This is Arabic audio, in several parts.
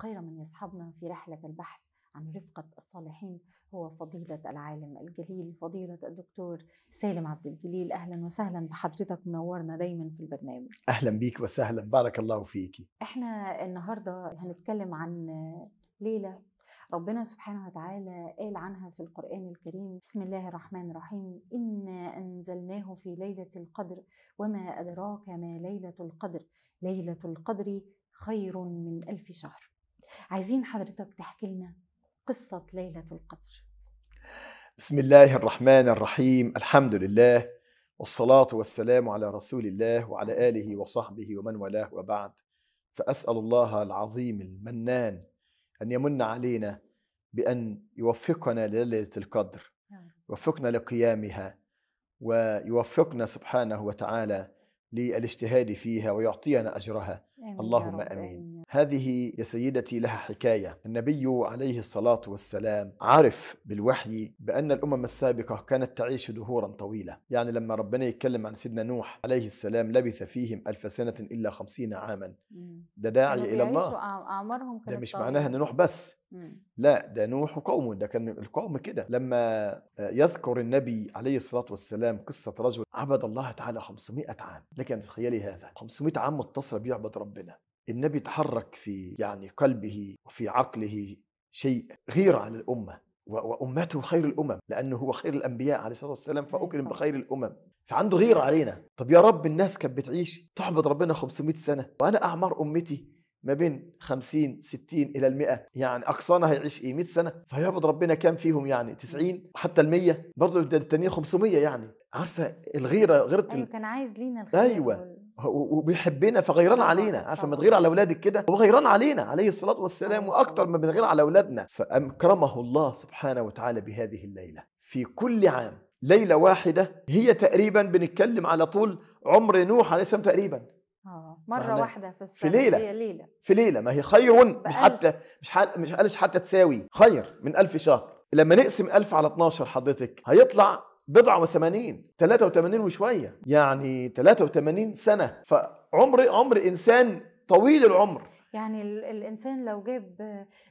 وخير من يصحبنا في رحلة البحث عن رفقة الصالحين هو فضيلة العالم الجليل فضيلة الدكتور سالم عبد الجليل أهلا وسهلا بحضرتك منورنا دايما في البرنامج أهلا بيك وسهلا بارك الله فيك احنا النهاردة هنتكلم عن ليلة ربنا سبحانه وتعالى قال عنها في القرآن الكريم بسم الله الرحمن الرحيم إنا أنزلناه في ليلة القدر وما أدراك ما ليلة القدر ليلة القدر خير من ألف شهر عايزين حضرتك تحكي لنا قصة ليلة القدر بسم الله الرحمن الرحيم الحمد لله والصلاة والسلام على رسول الله وعلى آله وصحبه ومن والاه وبعد فأسأل الله العظيم المنان أن يمن علينا بأن يوفقنا لليلة القدر نعم. يوفقنا لقيامها ويوفقنا سبحانه وتعالى للاجتهاد فيها ويعطينا أجرها آمين اللهم آمين. آمين هذه يا سيدتي لها حكاية النبي عليه الصلاة والسلام عرف بالوحي بأن الأمم السابقة كانت تعيش دهورا طويلة يعني لما ربنا يتكلم عن سيدنا نوح عليه السلام لبث فيهم ألف سنة إلا خمسين عاما ده داعي إلى الله أعمارهم ده مش معناها أن نوح بس لا ده نوح وقومه ده كان القوم كده لما آه، يذكر النبي عليه الصلاة والسلام قصة رجل عبد الله تعالى 500 عام لكن تخيلي هذا 500 عام متصلة بيعبد ربنا النبي تحرك في يعني قلبه وفي عقله شيء غير عن الأمة وأمته خير الأمم لأنه هو خير الأنبياء عليه الصلاة والسلام فأكرم بخير الأمم فعنده غير علينا طب يا رب الناس كانت بتعيش تحبط ربنا 500 سنة وأنا أعمار أمتي ما بين 50 60 الى ال 100 يعني اقصانا هيعيش ايه 100 سنه فيعبد ربنا كام فيهم يعني 90 حتى ال 100 برضه التانيين 500 يعني عارفه الغيره غيره أيوة كان عايز لينا الخير ايوه وبيحبنا فغيران علينا عارفه ما تغير على اولادك كده هو غيران علينا عليه الصلاه والسلام أيوة، واكتر ما بنغير على اولادنا فاكرمه الله سبحانه وتعالى بهذه الليله في كل عام ليله واحده هي تقريبا بنتكلم على طول عمر نوح عليه السلام تقريبا مره واحده في السنه في ليله هي ليله في ليله ما هي خير مش حتى مش حال مش قالش حتى تساوي خير من ألف شهر لما نقسم ألف على 12 حضرتك هيطلع بضعة و80 83 وشوية يعني 83 سنة فعمر عمر إنسان طويل العمر يعني الانسان لو جاب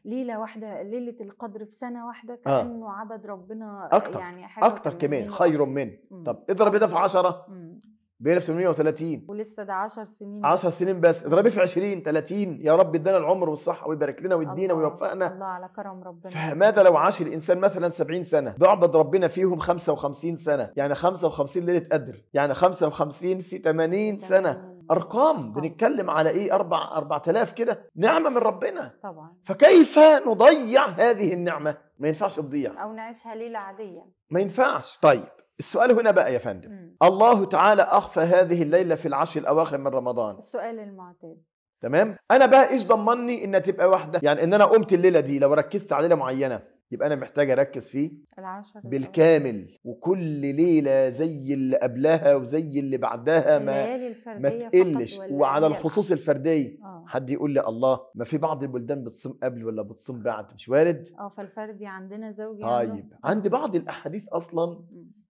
ليله واحده ليله القدر في سنه واحده آه. كانه آه. عبد ربنا أكتر. يعني حاجه اكتر كمان خير منه طب اضرب ده في 10 ب 1830 ولسه ده 10 سنين 10 سنين بس اضربي في 20 30 يا رب ادانا العمر والصحه ويبارك لنا ويدينا ويوفقنا الله على كرم ربنا فماذا لو عاش الانسان مثلا 70 سنه بيعبد ربنا فيهم 55 سنه يعني 55 ليله قدر يعني 55 في 80 سنه ارقام بنتكلم على ايه 4 4000 كده نعمه من ربنا طبعا فكيف نضيع هذه النعمه ما ينفعش تضيع او نعيشها ليله عاديه ما ينفعش طيب السؤال هنا بقى يا فندم الله تعالى أخفى هذه الليلة في العشر الأواخر من رمضان السؤال المعتاد تمام أنا بقى إيش ضمني إنها تبقى واحدة يعني إن أنا قمت الليلة دي لو ركزت على ليلة معينة يبقى انا محتاج اركز فيه العشر بالكامل وكل ليله زي اللي قبلها وزي اللي بعدها ما ما تقلش وعلى الخصوص الفرديه آه. حد يقول لي الله ما في بعض البلدان بتصوم قبل ولا بتصوم بعد مش وارد اه فالفردي عندنا زوجي طيب عند بعض الاحاديث اصلا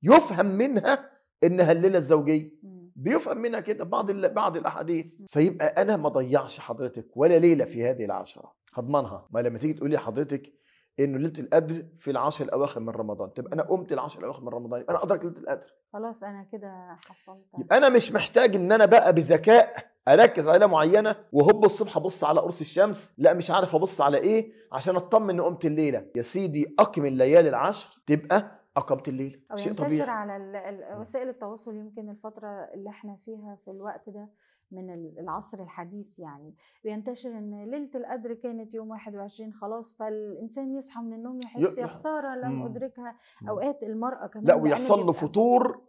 يفهم منها انها الليله الزوجيه بيفهم منها كده بعض بعض الاحاديث فيبقى انا ما ضيعش حضرتك ولا ليله في هذه العشره هضمنها ما لما تيجي تقولي حضرتك انه ليله القدر في العشر الاواخر من رمضان طب انا قمت العشر الاواخر من رمضان يبقى انا ادرك ليله القدر خلاص انا كده حصلت يبقى انا مش محتاج ان انا بقى بذكاء اركز على معينه وهوب الصبح ابص على قرص الشمس لا مش عارف ابص على ايه عشان اطمن ان قمت الليله يا سيدي اكمل ليالي العشر تبقى عقبه الليل أو شيء يعني طبيعي على وسائل التواصل يمكن الفتره اللي احنا فيها في الوقت ده من العصر الحديث يعني بينتشر ان ليله القدر كانت يوم 21 خلاص فالانسان يصحى من النوم يحس يا خساره لم ادركها اوقات المراه كمان لا ويحصل له فتور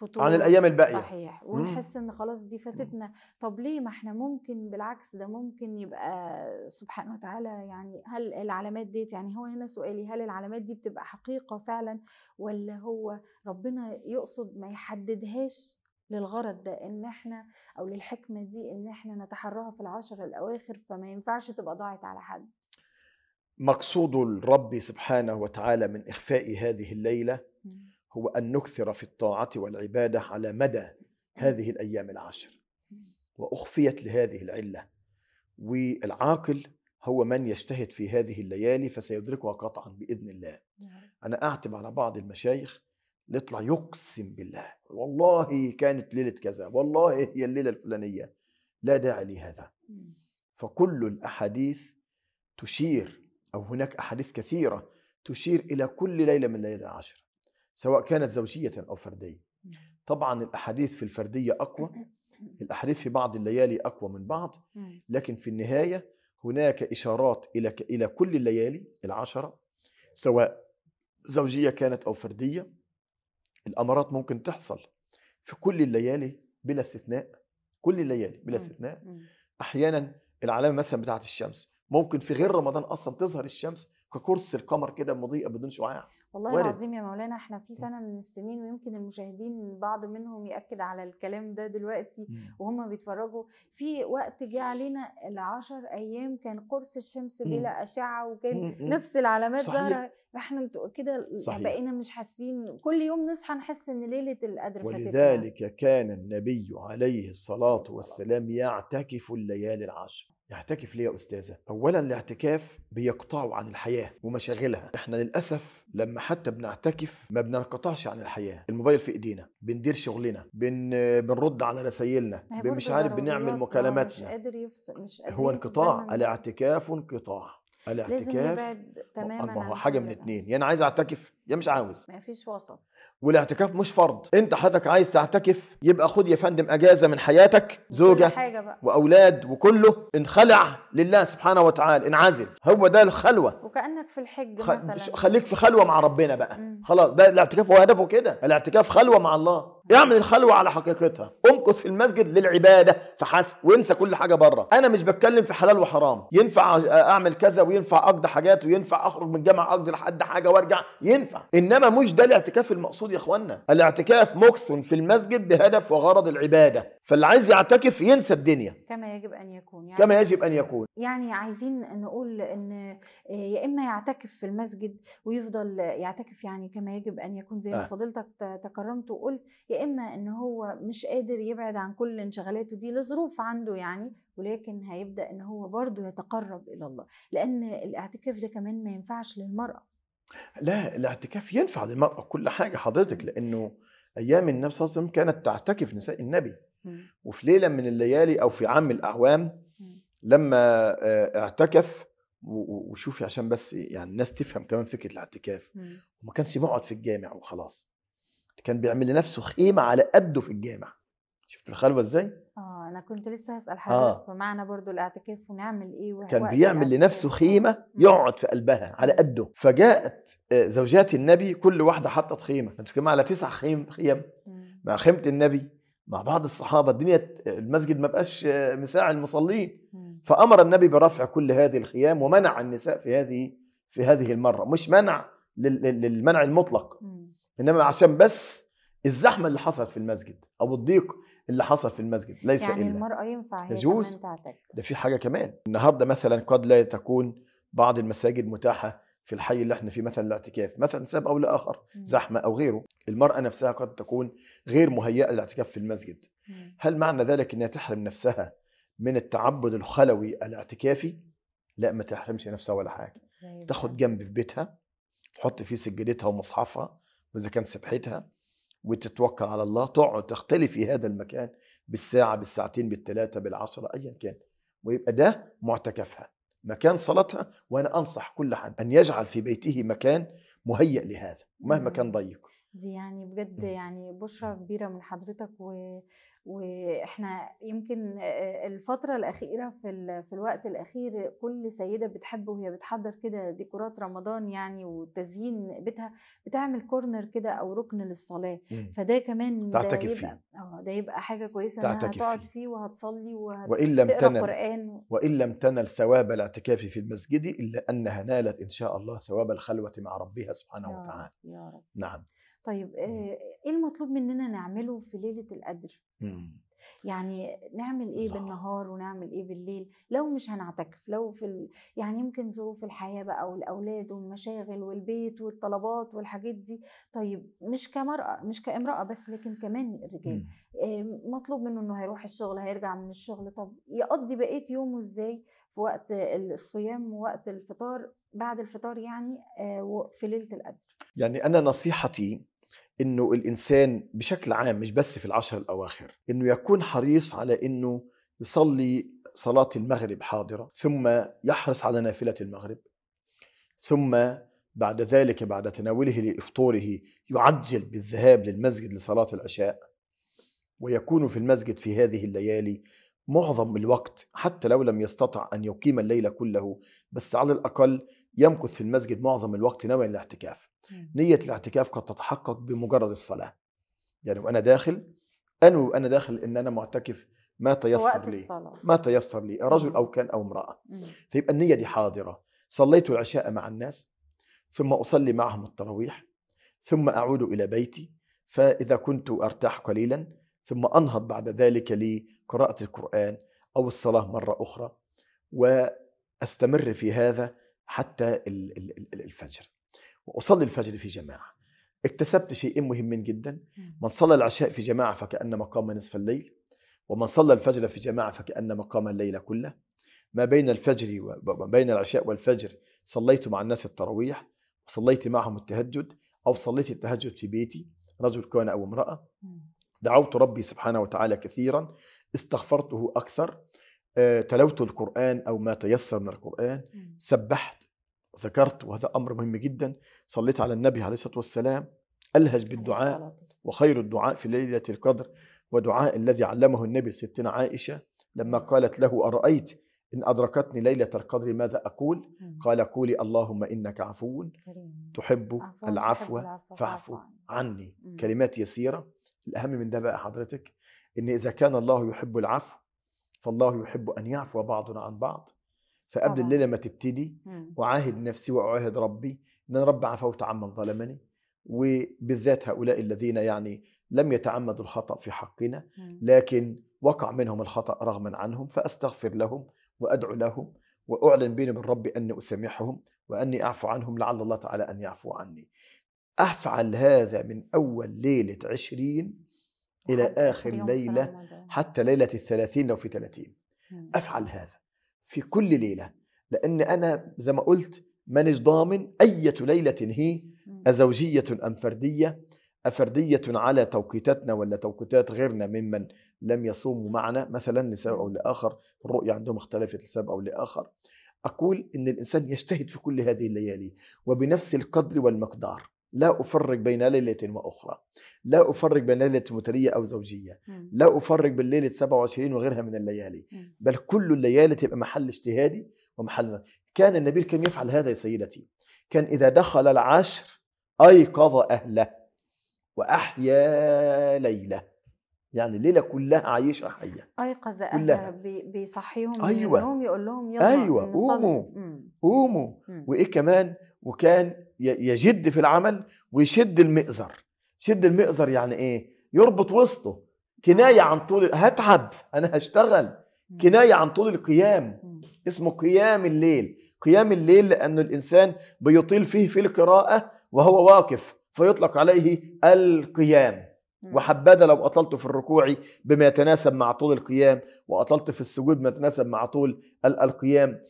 فطور عن الايام الباقيه صحيح ونحس ان خلاص دي فاتتنا طب ليه ما احنا ممكن بالعكس ده ممكن يبقى سبحانه وتعالى يعني هل العلامات ديت يعني هو هنا سؤالي هل العلامات دي بتبقى حقيقه فعلا ولا هو ربنا يقصد ما يحددهاش للغرض ده ان احنا او للحكمه دي ان احنا نتحراها في العشر الاواخر فما ينفعش تبقى ضاعت على حد مقصود الرب سبحانه وتعالى من اخفاء هذه الليله هو أن نكثر في الطاعة والعبادة على مدى هذه الأيام العشر وأخفيت لهذه العلة والعاقل هو من يجتهد في هذه الليالي فسيدركها قطعا بإذن الله أنا أعتب على بعض المشايخ يطلع يقسم بالله والله كانت ليلة كذا والله هي الليلة الفلانية لا داعي لهذا فكل الأحاديث تشير أو هناك أحاديث كثيرة تشير إلى كل ليلة من ليالي العشر سواء كانت زوجية أو فردية نعم. طبعا الأحاديث في الفردية أقوى الأحاديث في بعض الليالي أقوى من بعض نعم. لكن في النهاية هناك إشارات إلى إلى كل الليالي العشرة سواء زوجية كانت أو فردية الأمارات ممكن تحصل في كل الليالي بلا استثناء كل الليالي بلا نعم، استثناء أحيانا العلامة مثلا بتاعت الشمس ممكن في غير رمضان أصلا تظهر الشمس ككرسي القمر كده مضيئة بدون شعاع والله وارد. العظيم يا مولانا احنا في إمم. سنه من السنين ويمكن المشاهدين بعض منهم ياكد على الكلام ده دلوقتي إمم. وهم بيتفرجوا في وقت جه علينا العشر ايام كان قرص الشمس إمم. بلا اشعه وكان نفس العلامات ظهر احنا كده بقينا مش حاسين كل يوم نصحى نحس ان ليله القدر فاتتنا ولذلك كان النبي عليه الصلاه والسلام يعتكف الليالي العشر يعتكف ليه يا استاذه اولا الاعتكاف بيقطعه عن الحياه ومشاغلها احنا للاسف لما حتى بنعتكف ما بننقطعش عن الحياه الموبايل في ايدينا بندير شغلنا بن... بنرد على رسايلنا مش عارف بنعمل مكالماتنا مش قادر يفصل مش قادر هو انقطاع الاعتكاف انقطاع الاعتكاف تماما ما هو حاجه من اتنين يا يعني انا عايز اعتكف يا مش عاوز مفيش وسط والاعتكاف مش فرض انت حضرتك عايز تعتكف يبقى خد يا فندم اجازه من حياتك زوجه حاجة بقى. واولاد وكله انخلع لله سبحانه وتعالى انعزل هو ده الخلوه وكانك في الحج خ... مثلا خليك في خلوه مع ربنا بقى خلاص ده الاعتكاف هو هدفه كده الاعتكاف خلوه مع الله اعمل الخلوة على حقيقتها امكث في المسجد للعبادة فحسب وانسى كل حاجة بره انا مش بتكلم في حلال وحرام ينفع اعمل كذا وينفع اقضي حاجات وينفع اخرج من الجامع اقضي لحد حاجة وارجع ينفع انما مش ده الاعتكاف المقصود يا اخوانا الاعتكاف مكث في المسجد بهدف وغرض العبادة فاللي عايز يعتكف ينسى الدنيا كما يجب ان يكون يعني كما يجب ان يكون يعني عايزين نقول ان آه، يا اما يعتكف في المسجد ويفضل يعتكف يعني كما يجب ان يكون زي ما آه. فضيلتك تكرمت وقلت يا اما ان هو مش قادر يبعد عن كل انشغالاته دي لظروف عنده يعني ولكن هيبدا ان هو برضه يتقرب الى الله لان الاعتكاف ده كمان ما ينفعش للمراه لا الاعتكاف ينفع للمراه كل حاجه حضرتك لانه ايام النبي صلى الله عليه وسلم كانت تعتكف نساء النبي وفي ليله من الليالي او في عام الاعوام لما آه، اعتكف وشوفي عشان بس يعني الناس تفهم كمان فكره الاعتكاف وما كانش بيقعد في الجامع وخلاص كان بيعمل لنفسه خيمه على قده في الجامع شفت الخلوه ازاي؟ اه انا كنت لسه هسال حضرتك آه. في معنى برضو الاعتكاف ونعمل ايه كان بيعمل لنفسه خيمه يقعد في قلبها على قده فجاءت آه، زوجات النبي كل واحده حطت خيمه انتوا كمان على تسع خيم خيم مع خيمه النبي مع بعض الصحابه الدنيا المسجد ما بقاش آه، مساع المصلين فامر النبي برفع كل هذه الخيام ومنع النساء في هذه في هذه المره مش منع للمنع المطلق انما عشان بس الزحمه اللي حصلت في المسجد او الضيق اللي حصل في المسجد ليس يعني الا المراه ينفع يجوز ده في حاجه كمان النهارده مثلا قد لا تكون بعض المساجد متاحه في الحي اللي احنا فيه مثلا الاعتكاف مثلا سبب او لاخر زحمه او غيره المراه نفسها قد تكون غير مهيئه للاعتكاف في المسجد هل معنى ذلك انها تحرم نفسها من التعبد الخلوي الاعتكافي لا ما تحرمش نفسها ولا حاجه تاخد جنب في بيتها تحط فيه سجادتها ومصحفها واذا كان سبحتها وتتوكل على الله تقعد تختلي في هذا المكان بالساعه بالساعتين بالثلاثه بالعشره ايا كان ويبقى ده معتكفها مكان صلاتها وانا انصح كل حد ان يجعل في بيته مكان مهيأ لهذا مهما كان ضيق دي يعني بجد إمم. يعني بشرة إمم. كبيرة من حضرتك و... واحنا يمكن الفترة الأخيرة في, ال... في الوقت الأخير كل سيدة بتحب وهي بتحضر كده ديكورات رمضان يعني وتزيين بيتها بتعمل كورنر كده أو ركن للصلاة إمم. فده كمان تعتكف فيه اه ده يبقى حاجة كويسة انها هتقعد فيه وهتصلي وهتقرا قرآن وإن لم تنل ثواب الاعتكاف في المسجد إلا أنها نالت إن شاء الله ثواب الخلوة مع ربها سبحانه يا وتعالى يا رب. نعم طيب إمم. ايه المطلوب مننا نعمله في ليله القدر؟ إمم. يعني نعمل ايه بالنهار ونعمل ايه بالليل لو مش هنعتكف لو في ال... يعني يمكن ظروف الحياه بقى والاولاد والمشاغل والبيت والطلبات والحاجات دي طيب مش كمراه مش كامراه بس لكن كمان الرجال إمم. مطلوب منه انه هيروح الشغل هيرجع من الشغل طب يقضي بقيه يومه ازاي في وقت الصيام ووقت الفطار بعد الفطار يعني في ليله القدر يعني انا نصيحتي انه الانسان بشكل عام مش بس في العشر الاواخر انه يكون حريص على انه يصلي صلاه المغرب حاضره ثم يحرص على نافله المغرب ثم بعد ذلك بعد تناوله لافطوره يعجل بالذهاب للمسجد لصلاه العشاء ويكون في المسجد في هذه الليالي معظم الوقت حتى لو لم يستطع أن يقيم الليل كله بس على الأقل يمكث في المسجد معظم الوقت نوعا الاعتكاف نية الاعتكاف قد تتحقق بمجرد الصلاة يعني وأنا داخل أنا وأنا داخل إن أنا معتكف ما تيسر لي ما تيسر لي رجل أو كان أو امرأة فيبقى النية دي حاضرة صليت العشاء مع الناس ثم أصلي معهم التراويح ثم أعود إلى بيتي فإذا كنت أرتاح قليلا ثم أنهض بعد ذلك لقراءة القرآن أو الصلاة مرة أخرى وأستمر في هذا حتى الفجر وأصلي الفجر في جماعة اكتسبت شيئين مهمين جدا من صلى العشاء في جماعة فكأن مقام نصف الليل ومن صلى الفجر في جماعة فكأن مقام الليل كله ما بين الفجر وما بين العشاء والفجر صليت مع الناس التراويح وصليت معهم التهجد أو صليت التهجد في بيتي رجل كان أو امرأة دعوت ربي سبحانه وتعالى كثيرا استغفرته أكثر آه، تلوت القرآن أو ما تيسر من القرآن سبحت ذكرت وهذا أمر مهم جدا صليت على النبي عليه الصلاة والسلام ألهج بالدعاء وخير الدعاء في ليلة القدر ودعاء الذي علمه النبي ستنا عائشة لما قالت له أرأيت إن أدركتني ليلة القدر ماذا أقول قال قولي اللهم إنك عفو تحب العفو فاعف عني كلمات يسيرة الاهم من ده بقى حضرتك ان اذا كان الله يحب العفو فالله يحب ان يعفو بعضنا عن بعض فقبل الليله ما تبتدي اعاهد نفسي واعاهد ربي ان انا رب عفوت عمن ظلمني وبالذات هؤلاء الذين يعني لم يتعمدوا الخطا في حقنا لكن وقع منهم الخطا رغما عنهم فاستغفر لهم وادعو لهم واعلن بيني وبين ربي اني اسامحهم واني اعفو عنهم لعل الله تعالى ان يعفو عني. أفعل هذا من أول ليلة عشرين إلى آخر ليلة حتى ليلة الثلاثين لو في ثلاثين أفعل هذا في كل ليلة لأن أنا زي ما قلت مانيش ضامن أية ليلة هي أزوجية أم فردية أفردية على توقيتاتنا ولا توقيتات غيرنا ممن لم يصوموا معنا مثلا لسبب أو لآخر الرؤية عندهم اختلفت لسبب أو لآخر أقول إن الإنسان يجتهد في كل هذه الليالي وبنفس القدر والمقدار لا أفرق بين ليلة وأخرى لا أفرق بين ليلة مترية أو زوجية لا أفرق بين ليلة 27 وغيرها من الليالي بل كل الليالي تبقى محل اجتهادي ومحل كان النبي كان يفعل هذا يا سيدتي كان إذا دخل العشر أيقظ أهله وأحيا ليلة يعني الليلة كلها عايشة حية أيقظ أهلها بيصحيهم أيوة. من النوم يقول لهم يلا أيوة قوموا قوموا وإيه كمان وكان يجد في العمل ويشد المئزر شد المئزر يعني ايه يربط وسطه كناية عن طول هتعب انا هشتغل كناية عن طول القيام اسمه قيام الليل قيام الليل لأن الإنسان بيطيل فيه في القراءة وهو واقف فيطلق عليه القيام وحبذا لو أطلت في الركوع بما يتناسب مع طول القيام وأطلت في السجود ما يتناسب مع طول القيام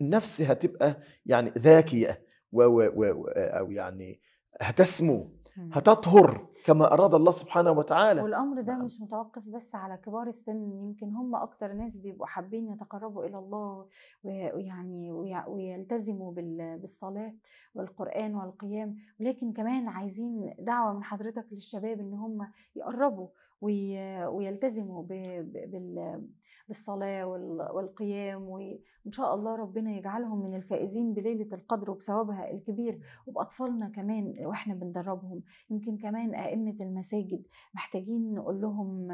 النفس هتبقى يعني ذاكيه و و و او يعني هتسمو هتطهر كما اراد الله سبحانه وتعالى والامر ده نعم. مش متوقف بس على كبار السن يمكن هم اكتر ناس بيبقوا حابين يتقربوا الى الله ويعني ويلتزموا بالصلاه والقران والقيام ولكن كمان عايزين دعوه من حضرتك للشباب ان هم يقربوا ويلتزموا بالصلاة والقيام وإن شاء الله ربنا يجعلهم من الفائزين بليلة القدر وبثوابها الكبير وبأطفالنا كمان وإحنا بندربهم يمكن كمان أئمة المساجد محتاجين نقول لهم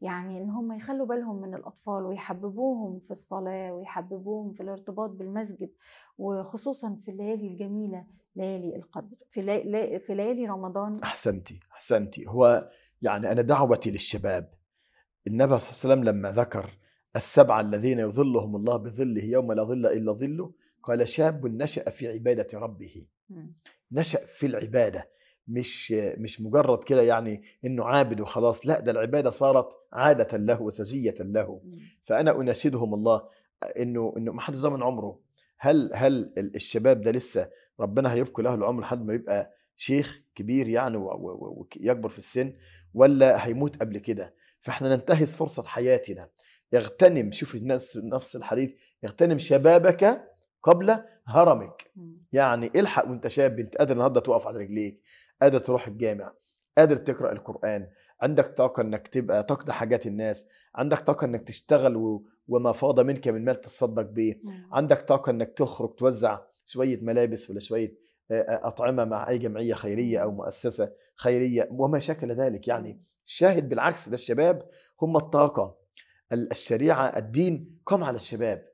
يعني إن هم يخلوا بالهم من الأطفال ويحببوهم في الصلاة ويحببوهم في الارتباط بالمسجد وخصوصا في الليالي الجميلة ليالي القدر في, لي... في ليالي رمضان أحسنتي أحسنتي هو يعني أنا دعوتي للشباب النبي صلى الله عليه وسلم لما ذكر السبعة الذين يظلهم الله بظله يوم لا ظل إلا ظله قال شاب نشأ في عبادة ربه نشأ في العبادة مش مش مجرد كده يعني انه عابد وخلاص لا ده العباده صارت عاده له وسجيه له فانا اناشدهم الله انه انه ما حدش ضمن عمره هل هل الشباب ده لسه ربنا هيبقي له العمر لحد ما يبقى شيخ كبير يعني ويكبر في السن ولا هيموت قبل كده فاحنا ننتهز فرصة حياتنا اغتنم شوف الناس نفس الحديث اغتنم شبابك قبل هرمك يعني الحق وانت شاب انت قادر النهارده توقف على رجليك قادر تروح الجامع قادر تقرا القران عندك طاقه انك تبقى تقضي حاجات الناس عندك طاقه انك تشتغل وما فاض منك من مال تصدق بيه عندك طاقه انك تخرج توزع شويه ملابس ولا شويه آه، أطعمة مع أي جمعية خيرية أو مؤسسة خيرية وما شكل ذلك يعني الشاهد بالعكس ده الشباب هم الطاقة الشريعة الدين قام على الشباب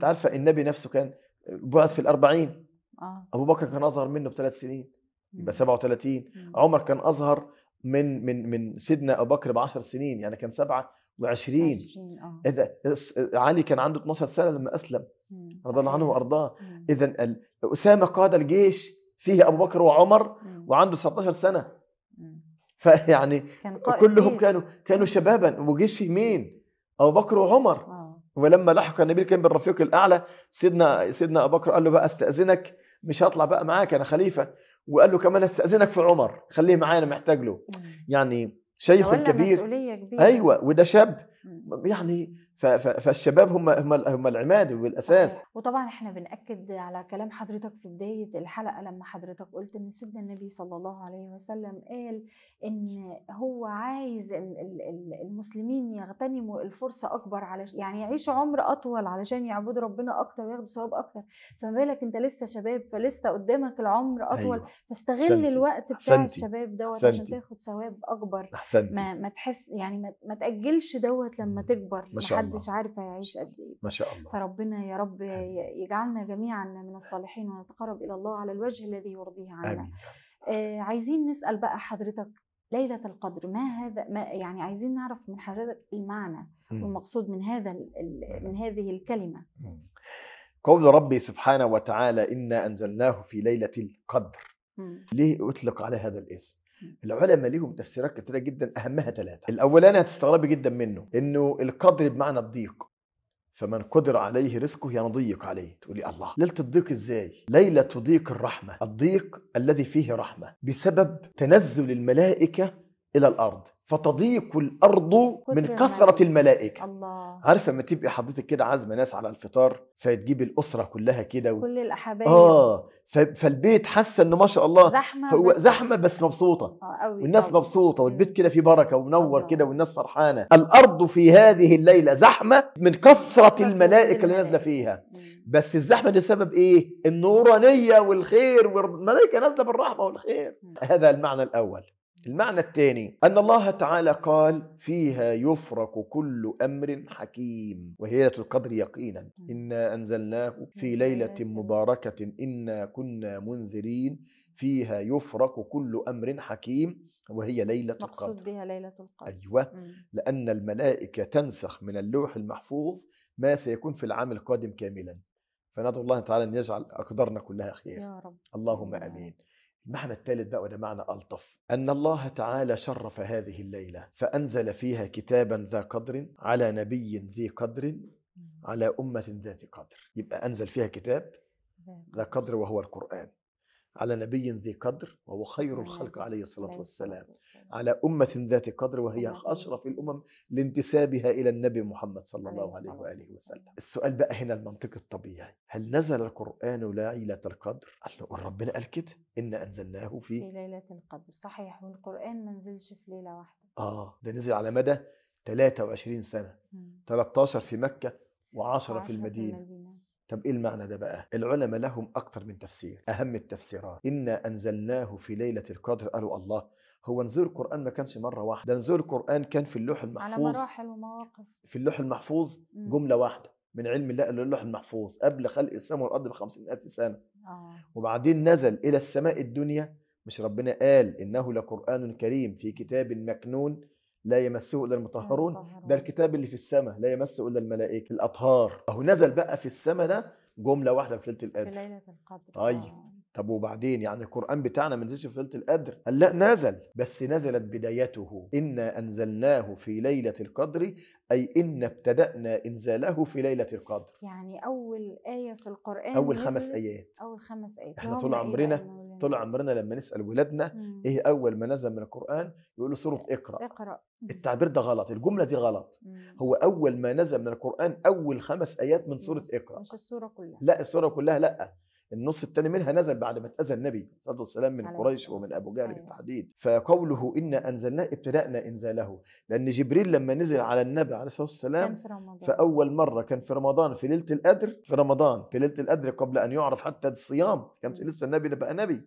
تعرف النبي نفسه كان بعد في الأربعين آه. أبو بكر كان أصغر منه بثلاث سنين يبقى 37 مم. عمر كان أصغر من من من سيدنا أبو بكر ب 10 سنين يعني كان 27 آه. إذا علي كان عنده 12 سنة لما أسلم رضي الله عنه وأرضاه إذا أسامة قاد الجيش فيه ابو بكر وعمر وعنده 19 سنه فيعني كان كلهم كانوا كانوا شبابا وجيش فيه مين؟ ابو بكر وعمر آه. ولما لحق النبي كان بالرفيق الاعلى سيدنا سيدنا ابو بكر قال له بقى استاذنك مش هطلع بقى معاك انا خليفه وقال له كمان استاذنك في عمر خليه معايا انا محتاج له يعني شيخ كبير مسؤولية كبيرة. ايوه وده شاب يعني فالشباب هم هم هم العماد والاساس وطبعا احنا بناكد على كلام حضرتك في بدايه الحلقه لما حضرتك قلت ان سيدنا النبي صلى الله عليه وسلم قال ان هو عايز المسلمين يغتنموا الفرصه اكبر علشان يعني يعيشوا عمر اطول علشان يعبدوا ربنا اكتر وياخدوا ثواب اكتر فما بالك انت لسه شباب فلسه قدامك العمر اطول أيوة. فاستغل سنتي. الوقت بتاع سنتي. الشباب دوت عشان تاخد ثواب اكبر أحسنتي. ما ما تحس يعني ما, ما تاجلش دوت لما تكبر ما شاء الله محدش عارف هيعيش قد ايه ما شاء الله فربنا يا رب يجعلنا جميعا من الصالحين ونتقرب الى الله على الوجه الذي يرضيه عنا آمين. آه عايزين نسال بقى حضرتك ليلة القدر ما هذا ما يعني عايزين نعرف من حضرتك المعنى والمقصود من هذا من هذه الكلمة قول ربي سبحانه وتعالى إنا أنزلناه في ليلة القدر ليه أطلق على هذا الاسم العلماء ليهم تفسيرات كثيره جدا أهمها ثلاثة الأولاني هتستغربي جدا منه إنه القدر بمعنى الضيق فمن قدر عليه رزقه ضيق عليه تقولي الله ليلة الضيق ازاي ليلة ضيق الرحمة الضيق الذي فيه رحمة بسبب تنزل الملائكة الى الارض فتضيق الارض من كثره الملائكه الله عارفه لما تبقي حضرتك كده عازمه ناس على الفطار فتجيب الاسره كلها كده و... كل الاحباب اه ف... فالبيت حاسه انه ما شاء الله زحمه هو بس زحمه بس مبسوطه اه قوي والناس أوي. مبسوطه والبيت كده فيه بركه ومنور كده والناس فرحانه الارض في هذه الليله زحمه من كثره الملائكه اللي نازله فيها مم. بس الزحمه دي سبب ايه النورانيه والخير والملائكه نازله بالرحمه والخير مم. هذا المعنى الاول المعنى الثاني أن الله تعالى قال فيها يفرق كل أمر حكيم وهي القدر يقينا إنا أنزلناه في ليلة مباركة إنا كنا منذرين فيها يفرق كل أمر حكيم وهي ليلة مقصود القدر بها ليلة القدر أيوة مم. لأن الملائكة تنسخ من اللوح المحفوظ ما سيكون في العام القادم كاملا فندعو الله تعالى أن يجعل أقدارنا كلها خير يا رب. اللهم آمين المعنى الثالث بقى وده معنى ألطف أن الله تعالى شرف هذه الليلة فأنزل فيها كتابا ذا قدر على نبي ذي قدر على أمة ذات قدر يبقى أنزل فيها كتاب ذا قدر وهو القرآن على نبي ذي قدر وهو خير الخلق عليه الصلاة والسلام على أمة ذات قدر وهي أشرف الأمم لانتسابها إلى النبي محمد صلى الله عليه وآله وسلم السؤال بقى هنا المنطق الطبيعي هل نزل القرآن ليلة القدر؟ قال له ربنا قال كده إن أنزلناه في في ليلة القدر صحيح والقرآن ما نزلش في ليلة واحدة آه ده نزل على مدى 23 سنة 13 في مكة و10 في المدينة, في المدينة. طب ايه المعنى ده بقى؟ العلماء لهم اكثر من تفسير، اهم التفسيرات انا انزلناه في ليله القدر قالوا الله هو نزول القران ما كانش مره واحده، ده نزول القران كان في اللوح المحفوظ على مراحل ومواقف في اللوح المحفوظ إمم. جمله واحده من علم الله قالوا اللوح المحفوظ قبل خلق السماء والارض ب 50000 سنه. آه. وبعدين نزل الى السماء الدنيا مش ربنا قال انه لقران كريم في كتاب مكنون لا يمسه الا المطهرون ده الكتاب اللي في السماء لا يمسه الا الملائكه الاطهار اهو نزل بقى في السماء ده جمله واحده في ليله القدر في ليله القدر طيب آه. طب وبعدين يعني القرآن بتاعنا ما نزلش في ليلة القدر قال لا نزل بس نزلت بدايته إنا أنزلناه في ليلة القدر أي إن ابتدأنا إنزاله في ليلة القدر يعني أول آية في القرآن أول خمس آيات أول خمس آيات إحنا طول إيه عمرنا طول عمرنا لما نسأل ولادنا مم. إيه أول ما نزل من القرآن يقولوا سورة اقرأ اقرأ التعبير ده غلط الجملة دي غلط مم. هو أول ما نزل من القرآن أول خمس آيات من سورة اقرأ مش السورة كلها لا السورة كلها لا النص الثاني منها نزل بعد ما اتأذى النبي صلى الله عليه وسلم من قريش ومن أبو جهل بالتحديد فقوله إنا أنزلناه ابتدأنا إنزاله لأن جبريل لما نزل على النبي عليه الصلاة والسلام كان في رمضان. فأول مرة كان في رمضان في ليلة القدر في رمضان في ليلة القدر قبل أن يعرف حتى الصيام كان لسه النبي بقى نبي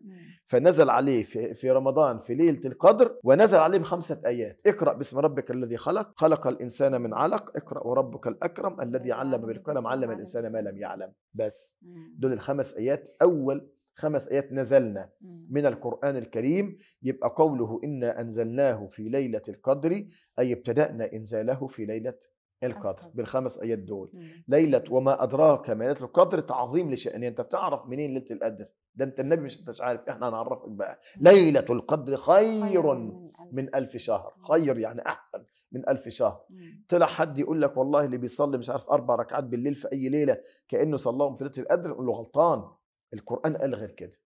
فنزل عليه في رمضان في ليلة القدر ونزل عليه بخمسة آيات اقرأ باسم ربك الذي خلق خلق الإنسان من علق اقرأ وربك الأكرم الذي علم بالقلم علم الإنسان ما لم يعلم بس دول الخمس آيات آيات أول خمس آيات نزلنا من القرآن الكريم يبقى قوله إنا أنزلناه في ليلة القدر أي ابتدأنا إنزاله في ليلة القدر بالخمس آيات دول ليلة وما أدراك ما ليلة القدر تعظيم لشأن يعني أنت بتعرف منين ليلة القدر ده أنت النبي مش أنت عارف إحنا هنعرفك بقى ليلة القدر خير من ألف شهر خير يعني أحسن من ألف شهر طلع حد يقول لك والله اللي بيصلي مش عارف أربع ركعات بالليل في أي ليلة كأنه صلاهم في ليلة القدر يقول له غلطان القرآن قال غير كده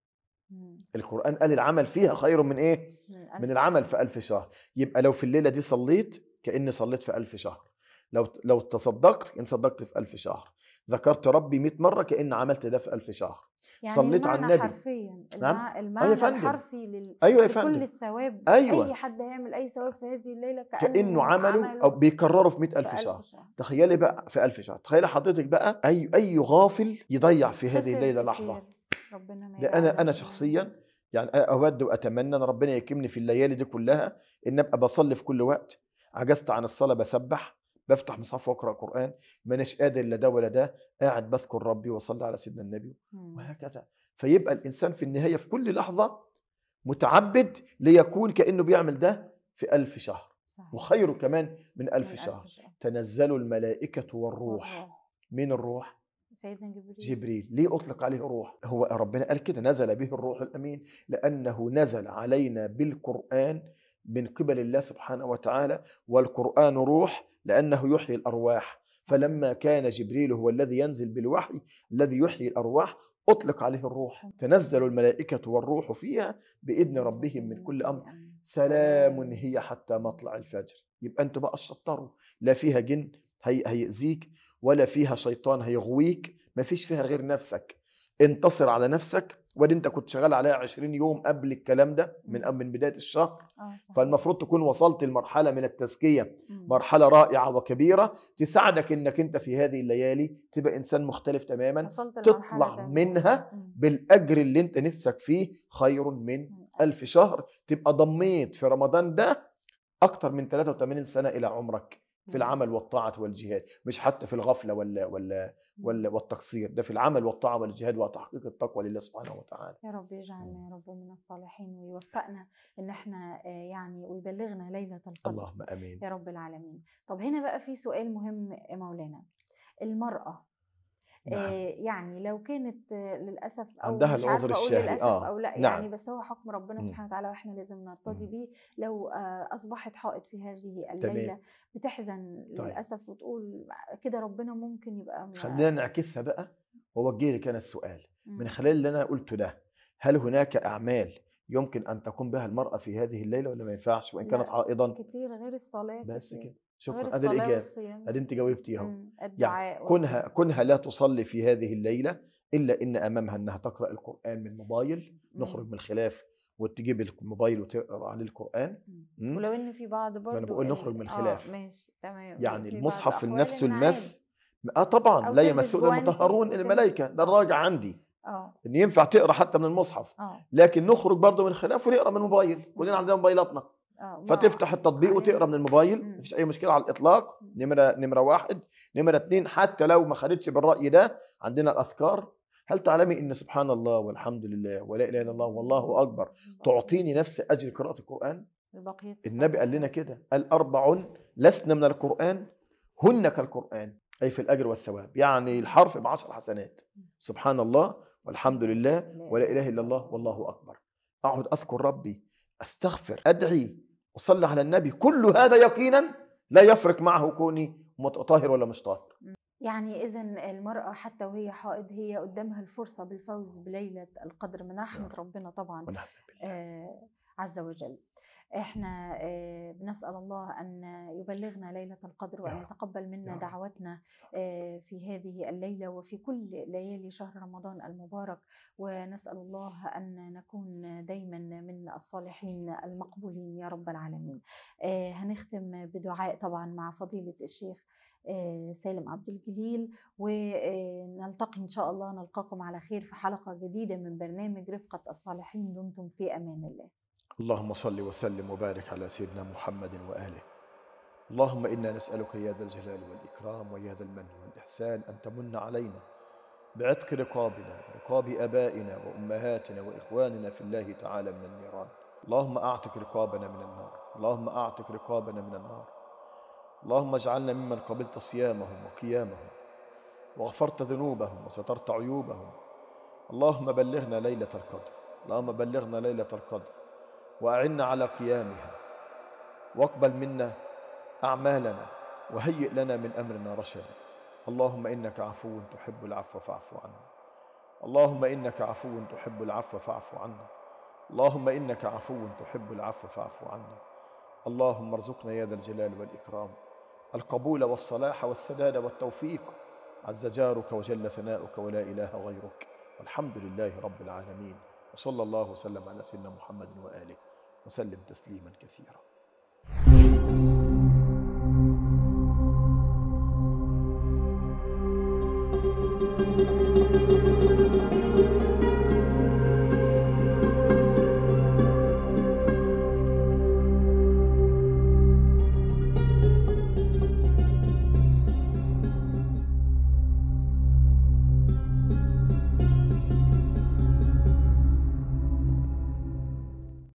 إمم. القرآن قال العمل فيها خير من إيه؟ من العمل في ألف شهر يبقى لو في الليلة دي صليت كأني صليت في ألف شهر لو لو تصدقت كأن صدقت في ألف شهر ذكرت ربي 100 مرة كأن عملت ده في ألف شهر يعني صليت على النبي حرفيا نعم؟ آه، المعنى أيوة الحرفي لل... أيوة لكل الثواب أيوة. أي حد هيعمل أي ثواب في هذه الليلة كأنه, كأنه عمله, عمله أو بيكرره في 100000 شهر. شهر تخيلي بقى في 1000 شهر تخيلي حضرتك بقى أي أي غافل يضيع في هذه الليلة لحظة ربنا ما ده انا انا شخصيا يعني اود واتمنى ان ربنا يكرمني في الليالي دي كلها ان ابقى بصلي في كل وقت عجزت عن الصلاه بسبح بفتح مصحف واقرا قران مانيش قادر لا ده ولا ده قاعد بذكر ربي وصلي على سيدنا النبي وهكذا فيبقى الانسان في النهايه في كل لحظه متعبد ليكون كانه بيعمل ده في ألف شهر صحيح. وخيره كمان من ألف, من شهر. ألف شهر تنزل الملائكه والروح من الروح سيدنا جبريل جبريل ليه أطلق عليه روح هو ربنا قال كده نزل به الروح الأمين لأنه نزل علينا بالقرآن من قبل الله سبحانه وتعالى والقرآن روح لأنه يحيي الأرواح فلما كان جبريل هو الذي ينزل بالوحي الذي يحيي الأرواح أطلق عليه الروح تنزل الملائكة والروح فيها بإذن نعم. ربهم من كل أمر نعم. سلام هي حتى مطلع الفجر يبقى أنتوا بقى تشطروا لا فيها جن هي هيأذيك ولا فيها شيطان هيغويك ما فيش فيها غير نفسك انتصر على نفسك وادي انت كنت شغال عليها 20 يوم قبل الكلام ده من من بدايه الشهر آه فالمفروض تكون وصلت لمرحله من التزكيه مرحله رائعه وكبيره تساعدك انك انت في هذه الليالي تبقى انسان مختلف تماما تطلع منها بالاجر اللي انت نفسك فيه خير من ألف شهر تبقى ضميت في رمضان ده اكتر من 83 سنه الى عمرك في العمل والطاعة والجهاد مش حتى في الغفلة ولا ولا ولا والتقصير ده في العمل والطاعة والجهاد وتحقيق التقوى لله سبحانه وتعالى يا رب يجعلنا يا رب من الصالحين ويوفقنا ان احنا آه، يعني ويبلغنا ليلة القدر اللهم امين يا رب العالمين طب هنا بقى في سؤال مهم آه، مولانا المرأة نعم. يعني لو كانت للاسف او عندها العذر الشهري اه او لا نعم. يعني بس هو حكم ربنا سبحانه وتعالى واحنا لازم نرتضي به لو اصبحت حائط في هذه الليله تمام. بتحزن طيب. للاسف وتقول كده ربنا ممكن يبقى خلينا نعكسها بقى ووجه لك انا السؤال من خلال اللي انا قلته ده هل هناك اعمال يمكن ان تقوم بها المراه في هذه الليله ولا ما ينفعش وان كانت عائضا كتير غير الصلاه بس كده شكرا هذا الاجابه هذه انت جاوبتيها يعني كونها كونها لا تصلي في هذه الليله الا ان امامها انها تقرا القران من الموبايل نخرج من الخلاف وتجيب الموبايل وتقرا عليه القران مم. ولو ان في بعض برضه انا بقول نخرج من آه، الخلاف آه ماشي تمام يعني المصحف نفسه المس اه طبعا لا يمسون المطهرون الملائكه ده الراجع عندي اه ان ينفع تقرا حتى من المصحف أوه. لكن نخرج برضه من الخلاف ونقرا من الموبايل آه. كلنا عندنا موبايلاتنا آه فتفتح التطبيق وتقرا من الموبايل مفيش اي مشكله على الاطلاق نمره نمره واحد نمره اثنين حتى لو ما خدتش بالراي ده عندنا الاذكار هل تعلمي ان سبحان الله والحمد لله ولا اله الا الله والله اكبر تعطيني نفس اجر قراءه القران النبي قال لنا كده قال اربع لسنا من القران هن كالقران اي في الاجر والثواب يعني الحرف بعشر حسنات سبحان الله والحمد لله ولا اله الا الله والله اكبر اقعد اذكر ربي استغفر ادعي وصلى على النبي كل هذا يقينا لا يفرق معه كوني طاهر ولا مش طاهر يعني اذا المراه حتى وهي حائض هي قدامها الفرصه بالفوز بليله القدر من رحمه نعم. ربنا طبعا آه عز وجل احنا آه، بنسال الله ان يبلغنا ليله القدر وان نعم. يتقبل منا نعم. دعوتنا آه، في هذه الليله وفي كل ليالي شهر رمضان المبارك ونسال الله ان نكون دايما من الصالحين المقبولين يا رب العالمين آه، هنختم بدعاء طبعا مع فضيله الشيخ سالم عبد الجليل ونلتقي ان شاء الله نلقاكم على خير في حلقه جديده من برنامج رفقه الصالحين دمتم في امان الله اللهم صل وسلم وبارك على سيدنا محمد وآله اللهم إنا نسألك يا ذا الجلال والإكرام ويا ذا المن والإحسان أن تمن علينا بعتق رقابنا رقاب أبائنا وأمهاتنا وإخواننا في الله تعالى من النيران اللهم أعتق رقابنا من النار اللهم أعتق رقابنا من النار اللهم اجعلنا ممن قبلت صيامهم وقيامهم وغفرت ذنوبهم وسترت عيوبهم اللهم بلغنا ليلة القدر اللهم بلغنا ليلة القدر واعنا على قيامها واقبل منا اعمالنا وهيئ لنا من امرنا رشدا اللهم انك عفو تحب العفو فاعف عنا اللهم انك عفو تحب العفو فاعف عنا اللهم انك عفو تحب العفو فاعف عنا اللهم ارزقنا يا ذا الجلال والاكرام القبول والصلاح والسداد والتوفيق عز جارك وجل ثناؤك ولا اله غيرك والحمد لله رب العالمين وصلى الله وسلم على سيدنا محمد واله وسلم تسليما كثيرا